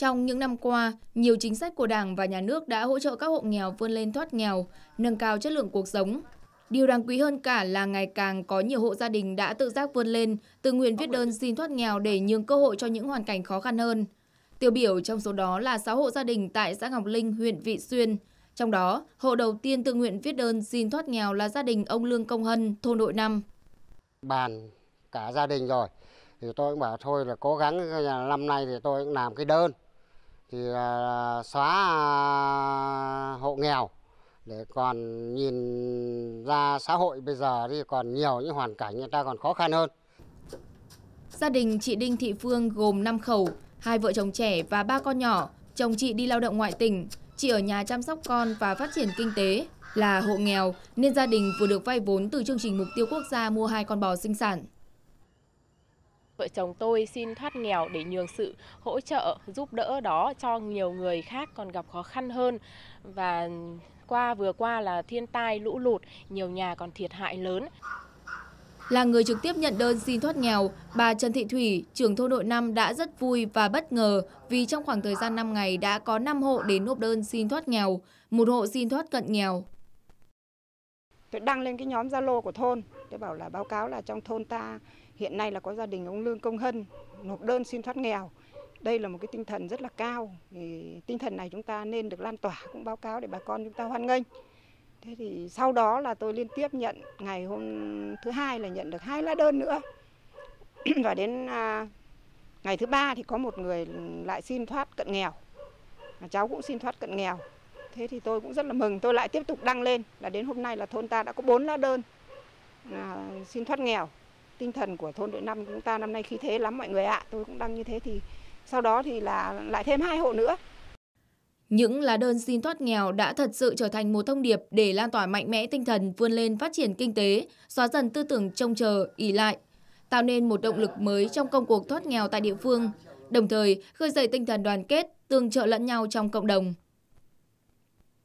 Trong những năm qua, nhiều chính sách của Đảng và Nhà nước đã hỗ trợ các hộ nghèo vươn lên thoát nghèo, nâng cao chất lượng cuộc sống. Điều đáng quý hơn cả là ngày càng có nhiều hộ gia đình đã tự giác vươn lên, tự nguyện viết đơn xin thoát nghèo để nhường cơ hội cho những hoàn cảnh khó khăn hơn. Tiêu biểu trong số đó là 6 hộ gia đình tại xã Ngọc Linh, huyện Vị Xuyên. Trong đó, hộ đầu tiên tự nguyện viết đơn xin thoát nghèo là gia đình ông Lương Công Hân, thôn Đội Năm. Bàn cả gia đình rồi, thì tôi cũng bảo thôi là cố gắng năm nay thì tôi cũng làm cái đơn thì à, xóa à, hộ nghèo để còn nhìn ra xã hội bây giờ thì còn nhiều những hoàn cảnh người ta còn khó khăn hơn. Gia đình chị Đinh Thị Phương gồm 5 khẩu, hai vợ chồng trẻ và ba con nhỏ. Chồng chị đi lao động ngoại tỉnh, chị ở nhà chăm sóc con và phát triển kinh tế. Là hộ nghèo nên gia đình vừa được vay vốn từ chương trình mục tiêu quốc gia mua hai con bò sinh sản. Vợ chồng tôi xin thoát nghèo để nhường sự hỗ trợ, giúp đỡ đó cho nhiều người khác còn gặp khó khăn hơn và qua vừa qua là thiên tai lũ lụt, nhiều nhà còn thiệt hại lớn. Là người trực tiếp nhận đơn xin thoát nghèo, bà Trần Thị Thủy, trưởng thôn đội 5 đã rất vui và bất ngờ vì trong khoảng thời gian 5 ngày đã có 5 hộ đến nộp đơn xin thoát nghèo, một hộ xin thoát cận nghèo tôi đăng lên cái nhóm Zalo của thôn tôi bảo là báo cáo là trong thôn ta hiện nay là có gia đình ông Lương Công Hân nộp đơn xin thoát nghèo đây là một cái tinh thần rất là cao thì tinh thần này chúng ta nên được lan tỏa cũng báo cáo để bà con chúng ta hoan nghênh thế thì sau đó là tôi liên tiếp nhận ngày hôm thứ hai là nhận được hai lá đơn nữa và đến à, ngày thứ ba thì có một người lại xin thoát cận nghèo cháu cũng xin thoát cận nghèo Thế thì tôi cũng rất là mừng, tôi lại tiếp tục đăng lên là đến hôm nay là thôn ta đã có bốn lá đơn à, xin thoát nghèo. Tinh thần của thôn đội năm chúng ta năm nay khí thế lắm mọi người ạ, à. tôi cũng đăng như thế thì sau đó thì là lại thêm hai hộ nữa. Những lá đơn xin thoát nghèo đã thật sự trở thành một thông điệp để lan tỏa mạnh mẽ tinh thần vươn lên phát triển kinh tế, xóa dần tư tưởng trông chờ, ỷ lại, tạo nên một động lực mới trong công cuộc thoát nghèo tại địa phương, đồng thời khơi dậy tinh thần đoàn kết, tương trợ lẫn nhau trong cộng đồng.